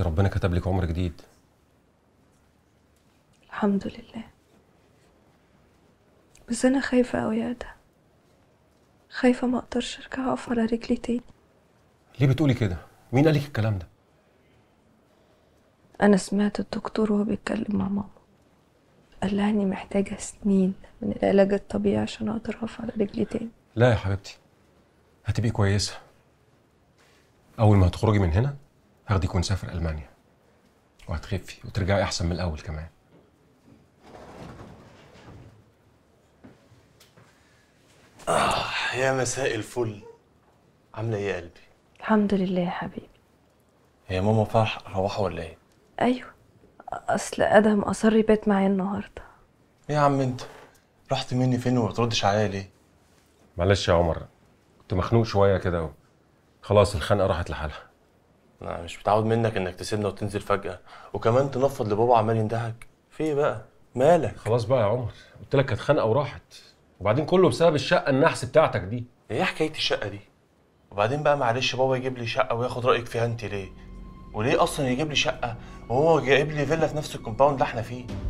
انت ربنا كتب لك عمر جديد الحمد لله بس انا خايفه قوي يا ده خايفه ما اقدرش ارجع اقف على رجلي تاني ليه بتقولي كده مين قالك الكلام ده انا سمعت الدكتور وهو بيتكلم مع ماما قال لها اني محتاجه سنين من العلاج الطبيعي عشان اقدر اقف على رجلي تاني لا يا حبيبتي هتبقي كويسه اول ما هتخرجي من هنا هاخدك ونسافر المانيا وهتخفي وترجعي احسن من الاول كمان آه يا مساء الفل عامله ايه يا قلبي الحمد لله يا حبيبي هي ماما فرح روحوا ولا ايه ايوه اصل ادهم اصر يبات معايا النهارده ايه يا عم انت رحت مني فين وما بتردش عليا ليه معلش يا عمر كنت مخنوق شويه كده خلاص الخنقه راحت لحالها انا مش متعود منك انك تسيبنا وتنزل فجأة وكمان تنفض لبابا عمال يندهك في ايه بقى مالك خلاص بقى يا عمر قلت لك كانت خانقه وراحت وبعدين كله بسبب الشقه النحس بتاعتك دي ايه حكايه الشقه دي وبعدين بقى معلش بابا يجيب لي شقه وياخد رايك فيها انت ليه وليه اصلا يجيب لي شقه وهو جايب لي فيلا في نفس الكومباوند اللي احنا فيه